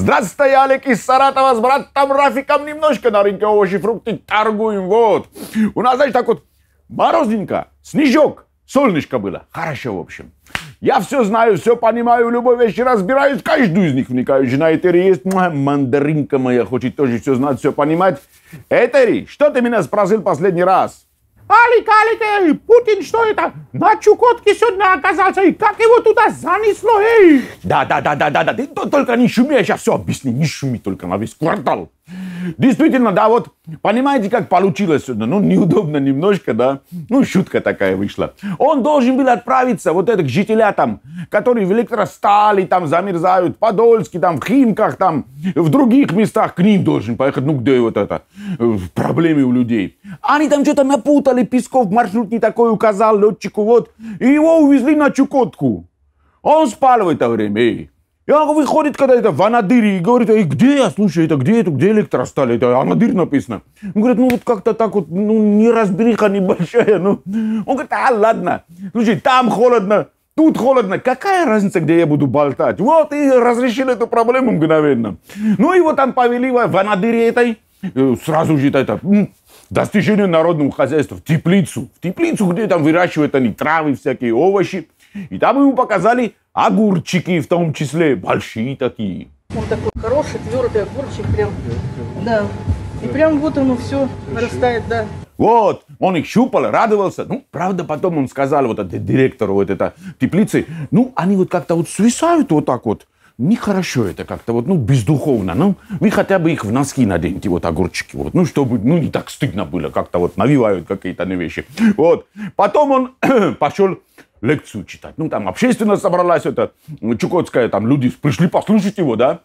Здравствуй, Алик из Саратова с братом Рафиком немножко на рынке овощи фрукты торгуем. Вот. У нас, знаешь, так вот морозненько, снежок, солнышко было. Хорошо, в общем. Я все знаю, все понимаю, в любой вещи разбираюсь, каждую из них вникаю. Жена Этери есть, мандаринка моя, хочет тоже все знать, все понимать. Этери, что ты меня спросил последний раз? Алика, Алика, эй, Путин, что это? На Чукотке сегодня оказался, и как его туда занесло, эй! Да, да, да, да, да, да, ты только не шуми, я сейчас все объясню, не шуми только на весь квартал. Действительно, да, вот понимаете, как получилось сегодня. Ну, неудобно немножко, да. Ну, шутка такая вышла. Он должен был отправиться, вот это, к жителям там, которые в электростали там замерзают, в Подольске, там, в Химках, там, в других местах, к ним должен поехать. Ну, где вот это? Э, Проблемы у людей. Они там что-то напутали, Песков маршрут не такой указал летчику, вот. И его увезли на Чукотку. Он спал в это время. Эй, Яков выходит, когда это в Анадыре, и говорит, и где я, слушай, это где, это где электросталь, это Анадырь написано. Он говорит, ну вот как-то так вот, ну не разбериха небольшая, ну. Он говорит, а ладно, слушай, там холодно, тут холодно, какая разница, где я буду болтать? Вот и разрешили эту проблему мгновенно. Ну его там повели в Анадыре этой, э, сразу же это, достижение народному хозяйству, в теплицу, в теплицу, где там выращивают они травы всякие, овощи. И там ему показали огурчики, в том числе большие такие. Он такой хороший, твердый огурчик, прям, да. И прям вот оно все растает, да. Вот, он их щупал, радовался. Ну, правда, потом он сказал вот это, директору вот это теплицы, ну, они вот как-то вот свисают вот так вот. Нехорошо это как-то вот, ну, бездуховно. Ну, вы хотя бы их в носки наденьте, вот огурчики, вот. Ну, чтобы, ну, не так стыдно было, как-то вот навивают какие-то вещи. Вот. Потом он пошел лекцию читать. Ну, там общественность собралась, это Чукотская, там люди пришли послушать его, да.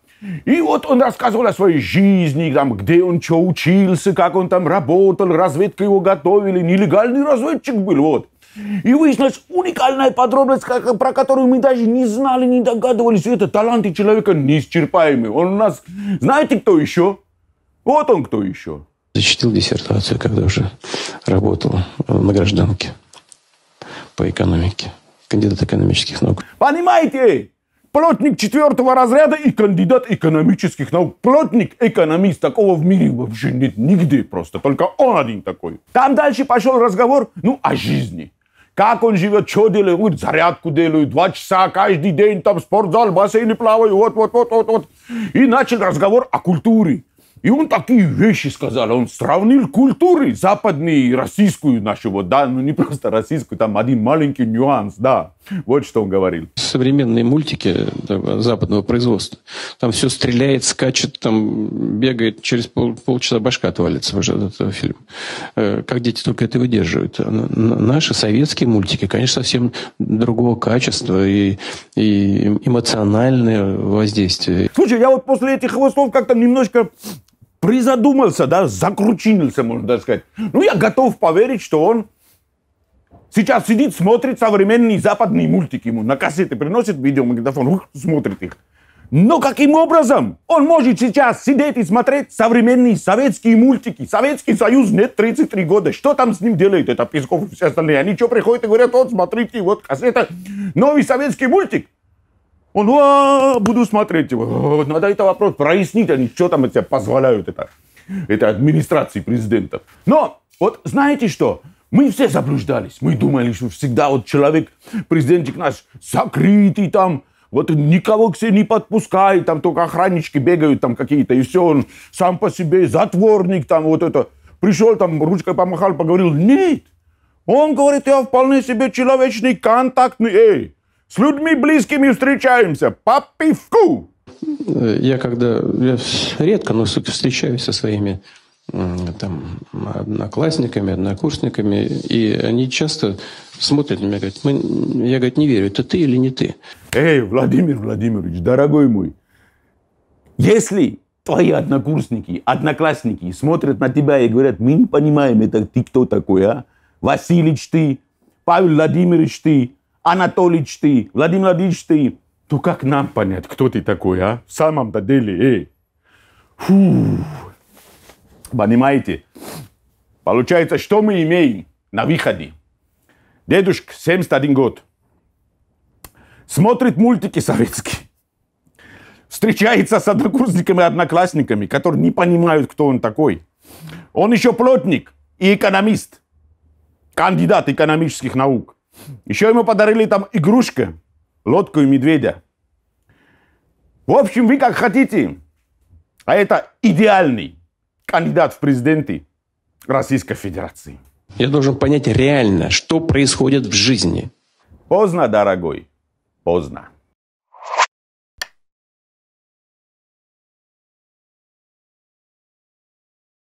И вот он рассказывал о своей жизни, там, где он что учился, как он там работал, разведка его готовили, нелегальный разведчик был, вот. И выяснилась уникальная подробность, как, про которую мы даже не знали, не догадывались. Это таланты человека неисчерпаемый. Он у нас... Знаете, кто еще? Вот он кто еще. Защитил диссертацию, когда уже работал э, на гражданке по экономике, кандидат экономических наук. Понимаете? Плотник четвертого разряда и кандидат экономических наук. Плотник, экономист, такого в мире вообще нет нигде просто. Только он один такой. Там дальше пошел разговор, ну, о жизни. Как он живет, что делает, говорит, зарядку делаю, два часа каждый день, там спортзал, бассейн плаваю, вот-вот-вот-вот-вот. И начал разговор о культуре и он такие вещи сказал. Он сравнил культуры западные и российскую нашу. Вот, да, ну не просто российскую, там один маленький нюанс, да. Вот что он говорил. Современные мультики западного производства. Там все стреляет, скачет, там бегает, через пол, полчаса башка отвалится уже от этого фильма. Э, как дети только это выдерживают. Наши советские мультики, конечно, совсем другого качества и, и эмоциональное воздействие. Слушай, я вот после этих хвостов как-то немножко призадумался, да, закручинился, можно даже сказать. Ну, я готов поверить, что он сейчас сидит, смотрит современные западные мультики. Ему на кассеты приносит видеомагнитофон, ух, смотрит их. Но каким образом он может сейчас сидеть и смотреть современные советские мультики? Советский Союз нет 33 года. Что там с ним делает это Песков и все остальные? Они что приходят и говорят, вот, смотрите, вот кассета, новый советский мультик. Он, а, буду смотреть его. надо это вопрос прояснить, они а что там тебе позволяют это, это администрации президента. Но вот знаете что? Мы все заблуждались. Мы думали, что всегда вот человек, президентик наш, закрытый там, вот никого к себе не подпускает, там только охраннички бегают там какие-то, и все, он сам по себе затворник там вот это. Пришел там, ручкой помахал, поговорил. Нет, он говорит, я вполне себе человечный, контактный. Эй, с людьми близкими встречаемся по пивку. Э, я когда я редко, но встречаюсь со своими там, одноклассниками, однокурсниками, и они часто смотрят на меня, говорят, мы, я, говорю, не верю, это ты или не ты. Эй, Владимир Владимирович, дорогой мой, если твои однокурсники, одноклассники смотрят на тебя и говорят, мы не понимаем, это ты кто такой, а? Василич ты, Павел Владимирович ты, Анатолич ты, Владимир Владимирович ты, то ну как нам понять, кто ты такой, а? В самом-то деле, эй. Фу. Понимаете? Получается, что мы имеем на выходе? Дедушка, 71 год. Смотрит мультики советские. Встречается с однокурсниками и одноклассниками, которые не понимают, кто он такой. Он еще плотник и экономист. Кандидат экономических наук. Еще ему подарили там игрушку, лодку и медведя. В общем, вы как хотите. А это идеальный кандидат в президенты Российской Федерации. Я должен понять реально, что происходит в жизни. Поздно, дорогой, поздно.